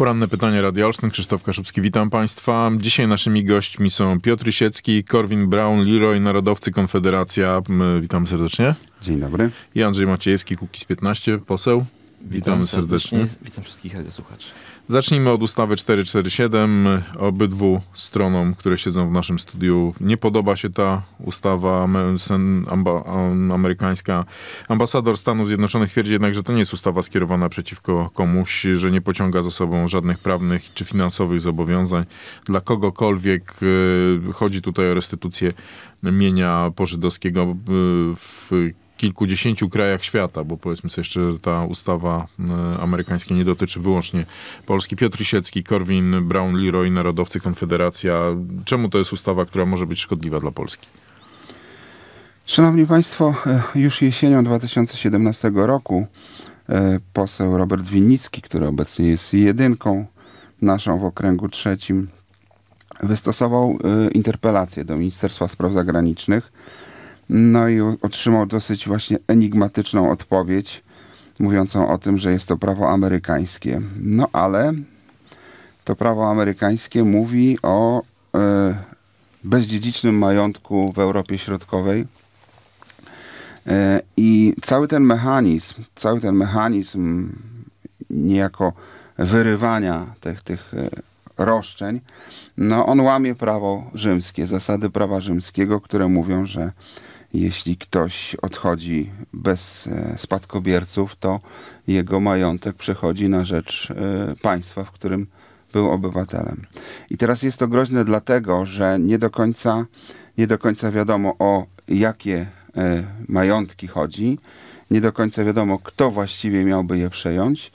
Poranne pytanie Radio Olsztyn, Krzysztof Kaszubski, witam Państwa. Dzisiaj naszymi gośćmi są Piotr Siecki, Korwin Brown, Leroy, Narodowcy, Konfederacja. Witam serdecznie. Dzień dobry. I Andrzej Maciejewski, Kukiz 15, poseł. Witamy serdecznie. serdecznie. Witam wszystkich radiosłuchaczy. Zacznijmy od ustawy 447. Obydwu stronom, które siedzą w naszym studiu, nie podoba się ta ustawa amerykańska. Ambasador Stanów Zjednoczonych twierdzi jednak, że to nie jest ustawa skierowana przeciwko komuś, że nie pociąga za sobą żadnych prawnych czy finansowych zobowiązań dla kogokolwiek. Y, chodzi tutaj o restytucję mienia pożydowskiego y, w kilkudziesięciu krajach świata, bo powiedzmy sobie jeszcze, że ta ustawa e, amerykańska nie dotyczy wyłącznie Polski. Piotr Siecki, Korwin, Brown, Leroy, Narodowcy, Konfederacja. Czemu to jest ustawa, która może być szkodliwa dla Polski? Szanowni Państwo, e, już jesienią 2017 roku e, poseł Robert Winnicki, który obecnie jest jedynką naszą w okręgu trzecim, wystosował interpelację do Ministerstwa Spraw Zagranicznych no i otrzymał dosyć właśnie enigmatyczną odpowiedź, mówiącą o tym, że jest to prawo amerykańskie. No ale to prawo amerykańskie mówi o y, bezdziedzicznym majątku w Europie Środkowej. E, I cały ten mechanizm, cały ten mechanizm niejako wyrywania tych, tych e, roszczeń, no on łamie prawo rzymskie, zasady prawa rzymskiego, które mówią, że jeśli ktoś odchodzi bez e, spadkobierców, to jego majątek przechodzi na rzecz e, państwa, w którym był obywatelem. I teraz jest to groźne dlatego, że nie do końca, nie do końca wiadomo o jakie e, majątki chodzi, nie do końca wiadomo kto właściwie miałby je przejąć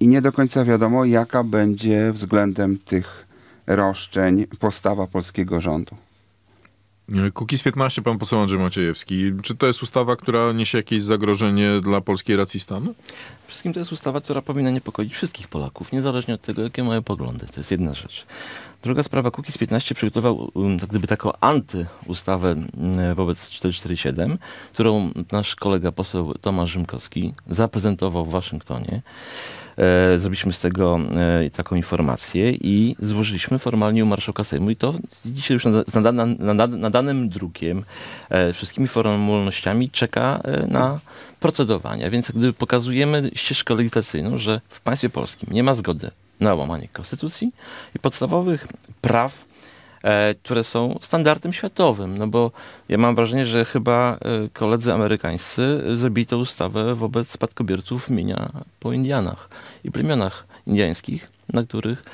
i nie do końca wiadomo jaka będzie względem tych roszczeń postawa polskiego rządu. E, Kukiz 15, pan poseł Andrzej Maciejewski. Czy to jest ustawa, która niesie jakieś zagrożenie dla polskiej racji stanu? wszystkim to jest ustawa, która powinna niepokoić wszystkich Polaków, niezależnie od tego, jakie mają poglądy. To jest jedna rzecz. Druga sprawa, z 15 przygotował um, tak gdyby taką antyustawę mm, wobec 447, którą nasz kolega poseł Tomasz Rzymkowski zaprezentował w Waszyngtonie. E, zrobiliśmy z tego e, taką informację i złożyliśmy formalnie u marszałka Sejmu i to dzisiaj już nadanym drukiem, e, wszystkimi formalnościami czeka e, na procedowanie. Więc gdy pokazujemy ścieżkę legislacyjną, że w państwie polskim nie ma zgody na łamanie konstytucji i podstawowych praw, e, które są standardem światowym. No bo ja mam wrażenie, że chyba e, koledzy amerykańscy e, zrobili tę ustawę wobec spadkobierców mienia po Indianach i plemionach indiańskich, na których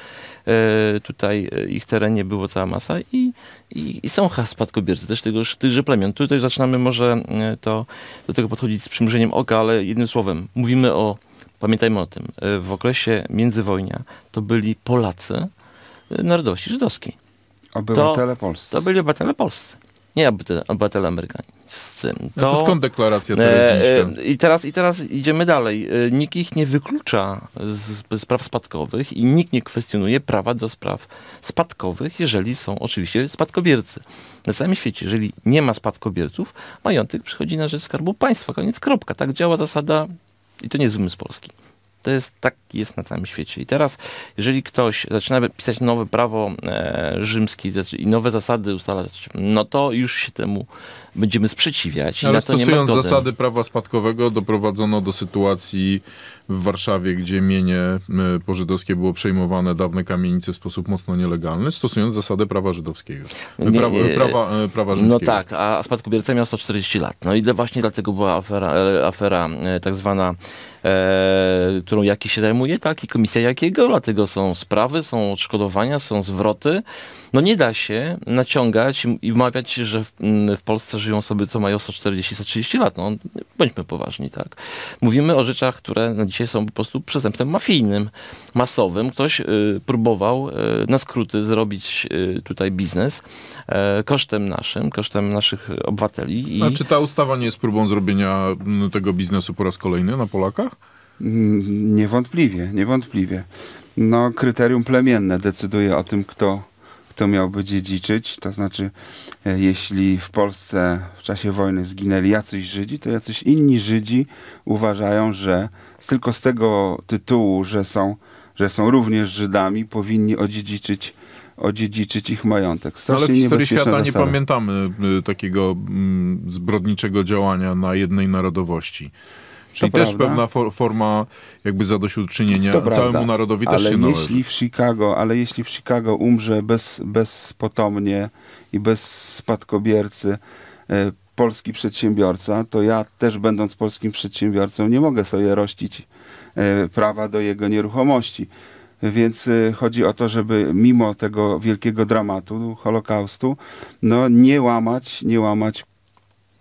e, tutaj e, ich terenie było cała masa i, i, i są spadkobiercy też tegoż, tychże plemion. Tutaj zaczynamy może e, to, do tego podchodzić z przymrużeniem oka, ale jednym słowem, mówimy o, pamiętajmy o tym, w okresie międzywojnia to byli Polacy narodowości żydowskiej. Obywatele to, polscy. To byli obywatele polscy, nie obywatele, obywatele amerykańscy. To, to skąd deklaracja e, e i, teraz, I teraz idziemy dalej. E, nikt ich nie wyklucza z, z spadkowych i nikt nie kwestionuje prawa do spraw spadkowych, jeżeli są oczywiście spadkobiercy. Na całym świecie, jeżeli nie ma spadkobierców, majątek przychodzi na rzecz Skarbu Państwa. Koniec, kropka. Tak działa zasada i to nie jest wymysł Polski. To jest tak jest na całym świecie. I teraz, jeżeli ktoś zaczyna pisać nowe prawo e, rzymskie i nowe zasady ustalać, no to już się temu będziemy sprzeciwiać. Ale stosując zasady prawa spadkowego doprowadzono do sytuacji w Warszawie, gdzie mienie e, pożydowskie było przejmowane, dawne kamienice w sposób mocno nielegalny, stosując zasadę prawa żydowskiego. E, nie, e, prawa, prawa, No tak, a spadkobierca miał 140 lat. No i właśnie dlatego była afera, afera tak zwana e, którą jaki się zajmuje, tak, i komisja jakiego, dlatego są sprawy, są odszkodowania, są zwroty. No nie da się naciągać i wmawiać, że w, w Polsce żyją osoby, co mają 140-130 lat. No, bądźmy poważni, tak. Mówimy o rzeczach, które na dzisiaj dzisiaj są po prostu przestępstwem mafijnym, masowym. Ktoś y, próbował y, na skróty zrobić y, tutaj biznes e, kosztem naszym, kosztem naszych obywateli. I... A czy ta ustawa nie jest próbą zrobienia mm, tego biznesu po raz kolejny na Polakach? Niewątpliwie, niewątpliwie. No, kryterium plemienne decyduje o tym, kto kto miałby dziedziczyć. To znaczy, e, jeśli w Polsce w czasie wojny zginęli jacyś Żydzi, to jacyś inni Żydzi uważają, że tylko z tego tytułu, że są, że są również Żydami, powinni odziedziczyć odziedziczyć ich majątek. Strasznie no Ale w historii świata zasada. nie pamiętamy y, takiego mm, zbrodniczego działania na jednej narodowości. Czyli też pewna for, forma jakby zadośćuczynienia to całemu prawda. narodowi też ale się jeśli w Chicago, Ale jeśli w Chicago umrze bez, bezpotomnie i bez spadkobiercy e, polski przedsiębiorca, to ja też będąc polskim przedsiębiorcą nie mogę sobie rościć e, prawa do jego nieruchomości. Więc e, chodzi o to, żeby mimo tego wielkiego dramatu, Holokaustu, no nie łamać, nie łamać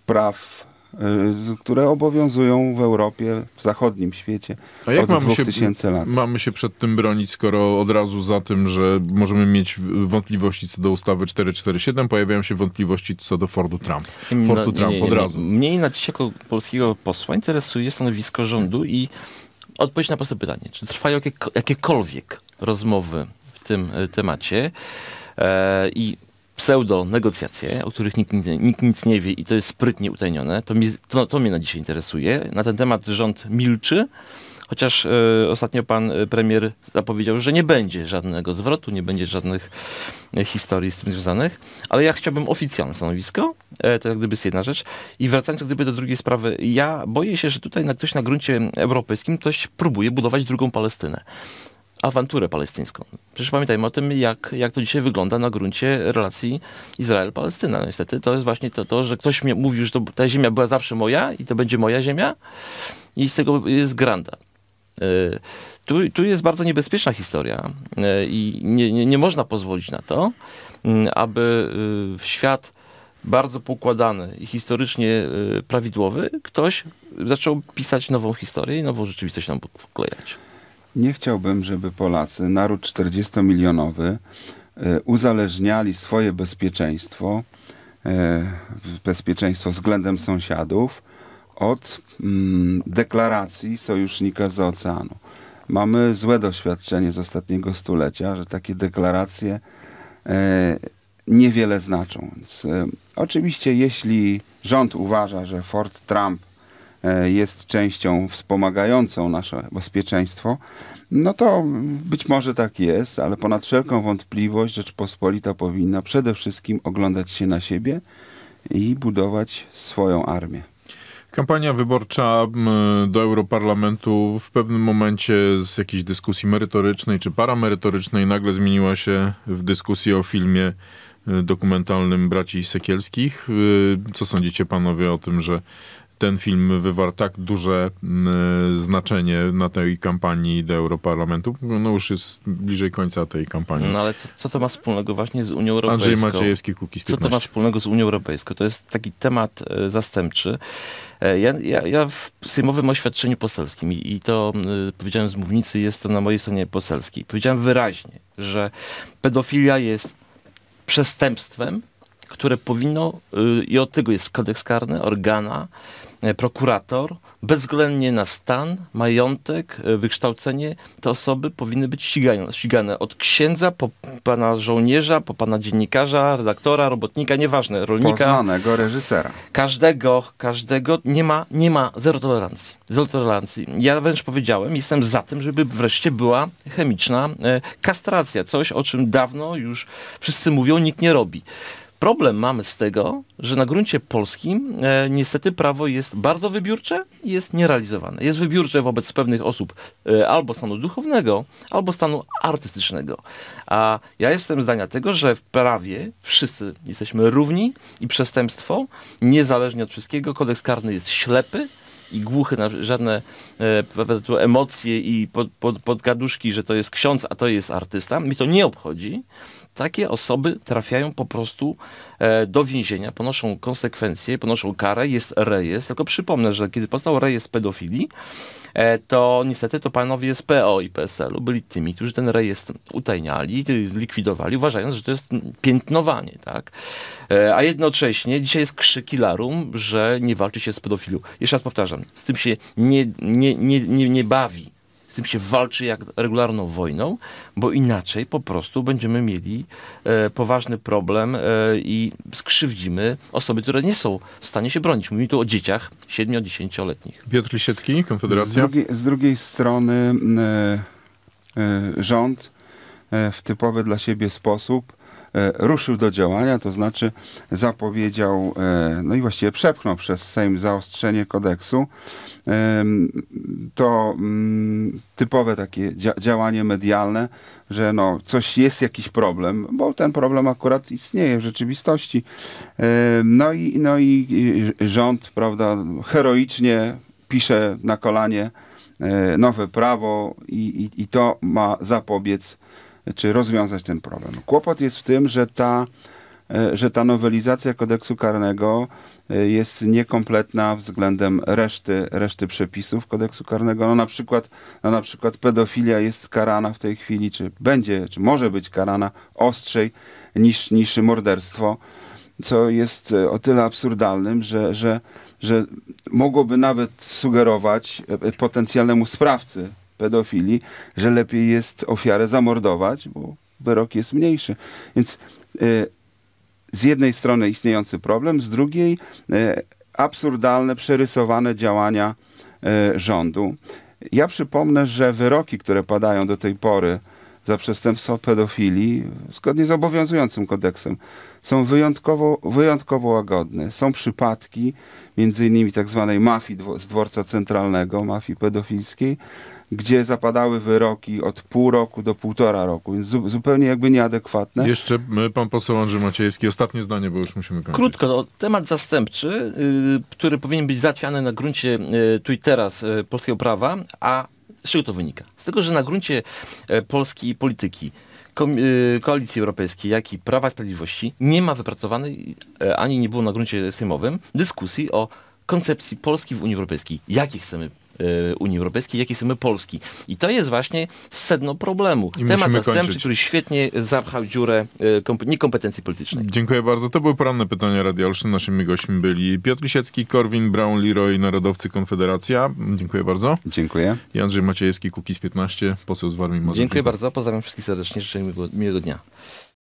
praw Y, które obowiązują w Europie, w zachodnim świecie A jak od mamy 2000 się, lat. Mamy się przed tym bronić, skoro od razu za tym, że możemy mieć wątpliwości co do ustawy 447, pojawiają się wątpliwości co do Fordu Trump. Fordu Trump nie, nie, nie, od razu. Mnie na dziś jako polskiego posła interesuje stanowisko rządu i odpowiedź na proste pytanie. Czy trwają jakiekolwiek rozmowy w tym y, temacie? E, I pseudo-negocjacje, o których nikt, nikt, nic nie wie i to jest sprytnie utajnione. To, mi, to, to mnie na dzisiaj interesuje. Na ten temat rząd milczy, chociaż e, ostatnio pan e, premier zapowiedział, że nie będzie żadnego zwrotu, nie będzie żadnych e, historii z tym związanych. Ale ja chciałbym oficjalne stanowisko, e, to jak gdyby jest jedna rzecz. I wracając jak gdyby do drugiej sprawy, ja boję się, że tutaj na, ktoś na gruncie europejskim ktoś próbuje budować drugą Palestynę awanturę palestyńską. Przecież pamiętajmy o tym, jak, jak to dzisiaj wygląda na gruncie relacji Izrael-Palestyna. No niestety to jest właśnie to, to że ktoś mi mówił, że to, ta ziemia była zawsze moja i to będzie moja ziemia i z tego jest granda. E, tu, tu jest bardzo niebezpieczna historia e, i nie, nie, nie można pozwolić na to, aby e, świat bardzo pokładany i historycznie prawidłowy ktoś zaczął pisać nową historię i nową rzeczywistość nam wklejać nie chciałbym, żeby Polacy, naród 40-milionowy, e, uzależniali swoje bezpieczeństwo, e, bezpieczeństwo względem sąsiadów, od mm, deklaracji sojusznika z oceanu. Mamy złe doświadczenie z ostatniego stulecia, że takie deklaracje e, niewiele znaczą. Więc, oczywiście, jeśli rząd uważa, że Fort Trump E, jest częścią wspomagającą nasze bezpieczeństwo, no to być może tak jest, ale ponad wszelką wątpliwość Rzeczpospolita powinna przede wszystkim oglądać się na siebie i budować swoją armię. Kampania wyborcza do Europarlamentu w pewnym momencie z jakiejś dyskusji merytorycznej czy paramerytorycznej nagle zmieniła się w dyskusję o filmie e, dokumentalnym braci Sekielskich. E, co sądzicie panowie o tym, że ten film wywarł tak duże mm, znaczenie na tej kampanii do Europarlamentu. No już jest bliżej końca tej kampanii. No ale co, co to ma wspólnego właśnie z Unią Europejską? Andrzej Maciejewski, Kukiz 15. Co to ma wspólnego z Unią Europejską? To jest taki temat e, zastępczy. E, ja, ja, ja, w sejmowym oświadczeniu poselskim i, i to y, powiedziałem z mównicy, jest to na mojej stronie poselskiej. Powiedziałem wyraźnie, że pedofilia jest przestępstwem, które powinno, y, i od tego jest kodeks karny, organa, e, prokurator, bezwzględnie na stan, majątek, e, wykształcenie, te osoby powinny być ścigane, ścigane od księdza, po pana żołnierza, po pana dziennikarza, redaktora, robotnika, nieważne, rolnika. Poznanego reżysera. Każdego, każdego, nie ma, nie ma, zero tolerancji. Zero tolerancji. Ja wręcz powiedziałem, jestem za tym, żeby wreszcie była chemiczna e, kastracja, coś o czym dawno już wszyscy mówią, nikt nie robi. Problem mamy z tego, że na gruncie polskim e, niestety prawo jest bardzo wybiórcze i jest nierealizowane. Jest wybiórcze wobec pewnych osób e, albo stanu duchownego, albo stanu artystycznego. A ja jestem zdania tego, że w prawie wszyscy jesteśmy równi i przestępstwo, niezależnie od wszystkiego, kodeks karny jest ślepy, i głuchy na żadne e, emocje i pod, pod, podgaduszki, że to jest ksiądz, a to jest artysta. mi to nie obchodzi takie osoby trafiają po prostu e, do więzienia, ponoszą konsekwencje, ponoszą karę, jest rejestr. Tylko przypomnę, że kiedy powstał rejestr pedofilii, e, to niestety to panowie z PO i PSL-u byli tymi, którzy ten rejestr utajniali, zlikwidowali, uważając, że to jest piętnowanie, tak? E, a jednocześnie dzisiaj jest krzykilarum, że nie walczy się z pedofilią. Jeszcze raz powtarzam, z tym się nie, nie, nie, nie, nie bawi z tym się walczy jak regularną wojną, bo inaczej po prostu będziemy mieli e, poważny problem e, i skrzywdzimy osoby, które nie są w stanie się bronić. Mówimy tu o dzieciach 7-10-letnich. Piotr Lisiecki, Konfederacja. Z drugiej, z drugiej strony e, e, rząd e, w typowy dla siebie sposób E, ruszył do działania, to znaczy zapowiedział, e, no i właściwie przepchnął przez Sejm zaostrzenie kodeksu. To mm, typowe takie działanie medialne, że no, coś jest jakiś problem, bo ten problem akurat istnieje w rzeczywistości. No i, no i rząd, prawda, heroicznie pisze na kolanie e, nowe prawo i, i, i to ma zapobiec czy rozwiązać ten problem. Kłopot jest w tym, że ta, e, że ta nowelizacja kodeksu karnego e, jest niekompletna względem reszty, reszty przepisów kodeksu karnego. No na, przykład, no na przykład pedofilia jest karana w tej chwili, czy będzie, czy może być karana ostrzej niż, niż morderstwo, co jest e, o tyle absurdalnym, że, że, że mogłoby nawet sugerować potencjalnemu sprawcy pedofilii, że lepiej jest ofiarę zamordować, bo wyrok jest mniejszy. Więc e, z jednej strony istniejący problem, z drugiej e, absurdalne, przerysowane działania e, rządu. Ja przypomnę, że wyroki, które padają do tej pory za przestępstwo pedofilii, zgodnie z obowiązującym kodeksem, są wyjątkowo, wyjątkowo łagodne. Są przypadki, między innymi tak zwanej mafii z dworca centralnego, mafii pedofilskiej, gdzie zapadały wyroki od pół roku do półtora roku, więc zu zupełnie jakby nieadekwatne. Jeszcze e, pan poseł Andrzej Maciejewski, ostatnie zdanie, bo już musimy kończyć. Krótko, no, temat zastępczy, yy, który powinien być zatwiany na gruncie yy, tu i teraz yy, polskiego prawa, a z czego to wynika? Z tego, że na gruncie e, polskiej polityki y, Koalicji Europejskiej, jak i Prawa i Sprawiedliwości nie ma wypracowanej, e, ani nie było na gruncie sejmowym, dyskusji o koncepcji Polski w Unii Europejskiej. Jakie chcemy Y, Unii Europejskiej, jak i same Polski. I to jest właśnie sedno problemu. I Temat zastępczy, kończyć. który świetnie zapchał dziurę y, niekompetencji politycznej. Dziękuję bardzo. To były poranne pytania Radia Olsztyn. Naszymi gośćmi byli Piotr Lisiecki, Korwin, Brown, Leroy, Narodowcy, Konfederacja. Dziękuję bardzo. Dziękuję. I Andrzej Maciejewski, Kukiz 15, poseł z Warmii Mazur. Dziękuję bardzo. Pozdrawiam wszystkich serdecznie. Życzę miłego, miłego dnia.